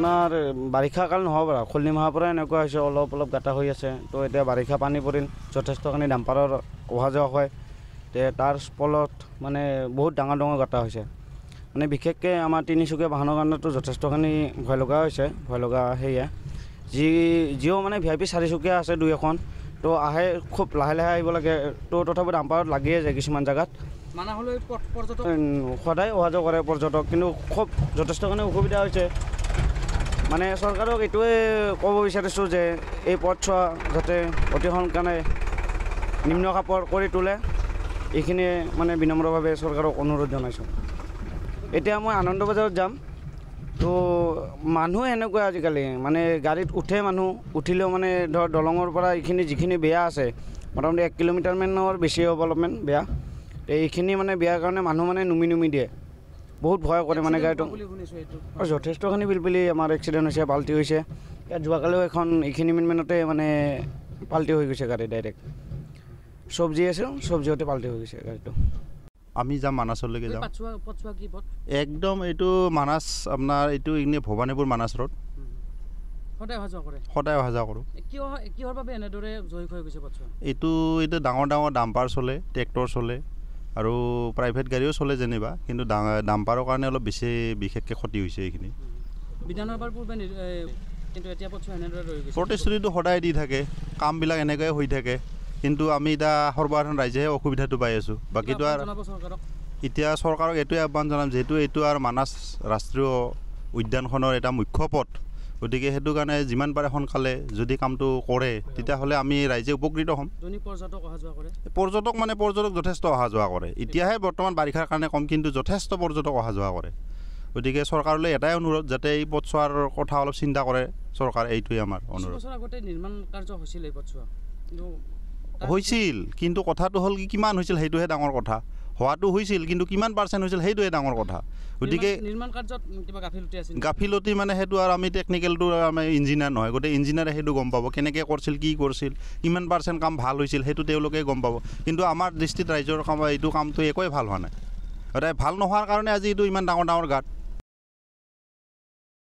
আপোনাৰ বাৰিষা কাল নহ'ব পাৰা খলি মাহৰ পৰা এনেকুৱা হৈছে অলপ অলপ গাটা হৈ আছে তো এতিয়া বাৰিষা পানী পৰিল যথেষ্টখিনি ডাম্পাৰৰ অহা যোৱা হয় তে তাৰ ফলত মানে বহুত ডাঙৰ ডাঙৰ গাটা হৈছে মানে বিশেষকৈ আমাৰ তিনিচুকীয়া বাহনৰ কাৰণেতো যথেষ্টখিনি ভয় লগা হৈছে ভয় লগা সেয়ে যি যিও মানে ভি আই পি চাৰিচুকীয়া আছে দুই এখন তো আহে খুব লাহে লাহে আহিব লাগে তো তথাপিও ডাম্পাৰত লাগিয়ে যায় কিছুমান জেগাত সদায় অহা যোৱা কৰে পৰ্যটক কিন্তু খুব যথেষ্টখিনি অসুবিধা হৈছে মানে চৰকাৰক এইটোৱে ক'ব বিচাৰিছোঁ যে এই পথছোৱা যাতে অতি সোনকালে নিম্ন কাপৰ কৰি তোলে এইখিনিয়ে মানে বিনম্ৰভাৱে চৰকাৰক অনুৰোধ জনাইছোঁ এতিয়া মই আনন্দ বজাৰত যাম তো মানুহ এনেকুৱা আজিকালি মানে গাড়ীত উঠে মানুহ উঠিলেও মানে ধৰ দলঙৰ পৰা এইখিনি যিখিনি বেয়া আছে মোটামুটি এক কিলোমিটাৰমানৰ বেছি হ'ব অলপমান বেয়া এইখিনি মানে বেয়াৰ কাৰণে মানুহ মানে নুমি নুমি দিয়ে বহুত ভয় কৰে মানে গাড়ীটো যথেষ্টখিনি পিলপিলি আমাৰ এক্সিডেণ্ট হৈছে পাল্টি হৈছে ইয়াত যোৱাকালিও এখন এইখিনি মিনিটমানতে মানে পাল্টি হৈ গৈছে গাড়ী ডাইৰেক্ট চব্জি আছে চব্জিতে পাল্টি হৈ গৈছে গাড়ীটো আমি যাম মানাছলৈকে যাম একদম এইটো মানাচ আপোনাৰ এইটো এনেই ভৱানীপুৰ মানাছ ৰোড সদায় অহা যোৱা কৰোঁ এইটো এইটো ডাঙৰ ডাঙৰ ডাম্পাৰ চলে ট্ৰেক্টৰ চলে আৰু প্ৰাইভেট গাড়ীও চলে যেনিবা কিন্তু ডাম্পাৰৰ কাৰণে অলপ বেছি বিশেষকৈ ক্ষতি হৈছে এইখিনি প্ৰতিশ্ৰুতিটো সদায় দি থাকে কামবিলাক এনেকৈয়ে হৈ থাকে কিন্তু আমি এতিয়া সৰ্বসাধাৰণ ৰাইজেহে অসুবিধাটো পাই আছোঁ বাকীটো আৰু এতিয়া চৰকাৰক এইটোৱে আহ্বান জনাম যিহেতু এইটো আৰু মানাহ ৰাষ্ট্ৰীয় উদ্যানখনৰ এটা মুখ্য পথ গতিকে সেইটো কাৰণে যিমান পাৰে সোনকালে যদি কামটো কৰে তেতিয়াহ'লে আমি ৰাইজে উপকৃত হ'ম পৰ্যটক মানে পৰ্যটক যথেষ্ট অহা যোৱা কৰে এতিয়াহে বৰ্তমান বাৰিষাৰ কাৰণে কম কিন্তু যথেষ্ট পৰ্যটক অহা যোৱা কৰে গতিকে চৰকাৰলৈ এটাই অনুৰোধ যাতে এই পথছোৱাৰ কথা অলপ চিন্তা কৰে চৰকাৰ এইটোৱে আমাৰ অনুৰোধ হৈছিল কিন্তু কথাটো হ'ল কি কিমান হৈছিল সেইটোহে ডাঙৰ কথা হোৱাটো হৈছিল কিন্তু কিমান পাৰ্চেণ্ট হৈছিল সেইটোৱে ডাঙৰ কথা গতিকে গাফিলতি মানে সেইটো আৰু আমি টেকনিকেলটো আমি ইঞ্জিনিয়াৰ নহয় গতিকে ইঞ্জিনিয়াৰে সেইটো গম পাব কেনেকৈ কৰিছিল কি কৰিছিল কিমান পাৰ্চেণ্ট কাম ভাল হৈছিল সেইটো তেওঁলোকে গম পাব কিন্তু আমাৰ ডিষ্ট্ৰিক্ট ৰাইজৰ কাম এইটো কামটো একোৱেই ভাল হোৱা নাই গতিকে ভাল নোহোৱাৰ কাৰণে আজি এইটো ইমান ডাঙৰ ডাঙৰ গাঁত